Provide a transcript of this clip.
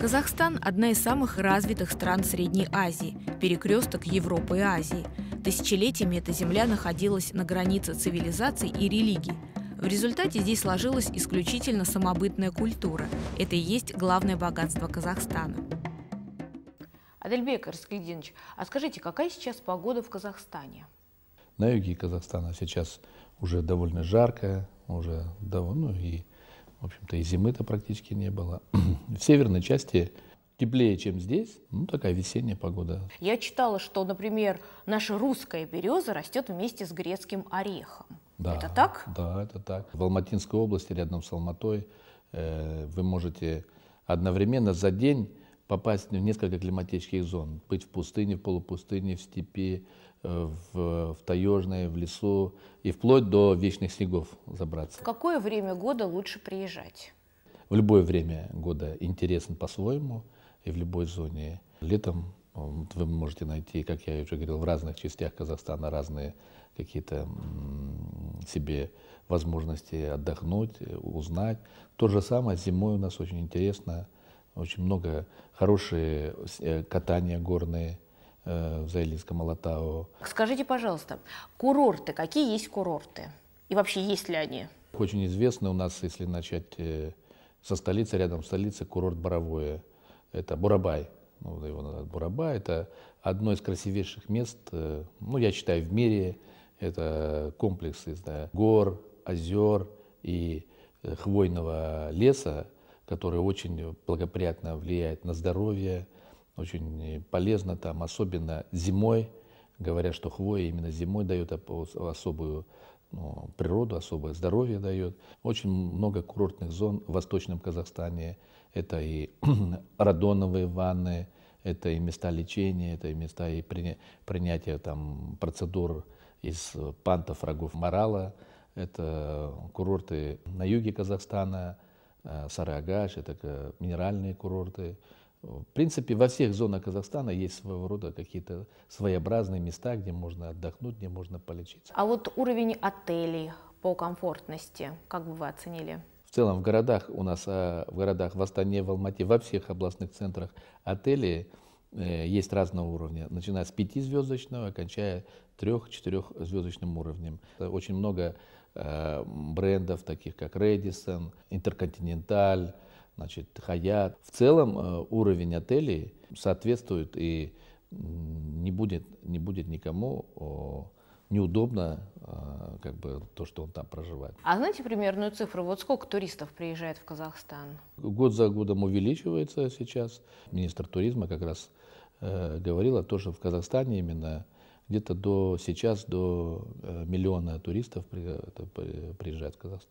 Казахстан – одна из самых развитых стран Средней Азии, перекресток Европы и Азии. Тысячелетиями эта земля находилась на границе цивилизаций и религий. В результате здесь сложилась исключительно самобытная культура. Это и есть главное богатство Казахстана. Адельбек Раскельдинович, а скажите, какая сейчас погода в Казахстане? На юге Казахстана сейчас уже довольно жаркая, уже давно, ну и в общем-то, и зимы-то практически не было. В северной части теплее, чем здесь, ну, такая весенняя погода. Я читала, что, например, наша русская береза растет вместе с грецким орехом. Да, это так? Да, это так. В Алматинской области, рядом с Алматой, э, вы можете одновременно за день попасть в несколько климатических зон, быть в пустыне, в полупустыне, в степи, э, в, в таежной, в лесу и вплоть до вечных снегов забраться. В какое время года лучше приезжать? В любое время года интересен по-своему и в любой зоне. Летом вы можете найти, как я уже говорил, в разных частях Казахстана разные какие-то себе возможности отдохнуть, э, узнать. То же самое зимой у нас очень интересно – очень много хорошие э, катания горные э, в Заилинском Алатау. Скажите, пожалуйста, курорты, какие есть курорты? И вообще, есть ли они? Очень известны у нас, если начать э, со столицы, рядом с столицей курорт Боровое. Это Бурабай. Ну, его называют Бурабай. Это одно из красивейших мест, ну, я считаю, в мире. Это комплекс из да, гор, озер и хвойного леса, которые очень благоприятно влияют на здоровье, очень полезно там, особенно зимой. Говорят, что хвоя именно зимой дает особую ну, природу, особое здоровье дает. Очень много курортных зон в Восточном Казахстане. Это и радоновые ванны, это и места лечения, это и места и принятия там, процедур из пантов, рогов, морала. Это курорты на юге Казахстана, Э, Сарыагач, это э, минеральные курорты. В принципе, во всех зонах Казахстана есть своего рода какие-то своеобразные места, где можно отдохнуть, где можно полечиться. А вот уровень отелей по комфортности, как бы вы оценили? В целом в городах у нас, э, в городах в Астане, в Алмате, во всех областных центрах отели – Э, есть разного уровня, начиная с пятизвездочного, кончая трех-четырехзвездочным уровнем. Очень много э, брендов, таких как Redison, Intercontinental, значит, Hyatt. В целом э, уровень отелей соответствует и не будет, не будет никому неудобно как бы то, что он там проживает. А знаете примерную цифру? Вот сколько туристов приезжает в Казахстан? Год за годом увеличивается сейчас. Министр туризма как раз э, говорила, то, что в Казахстане именно где-то до сейчас до э, миллиона туристов приезжают в Казахстан.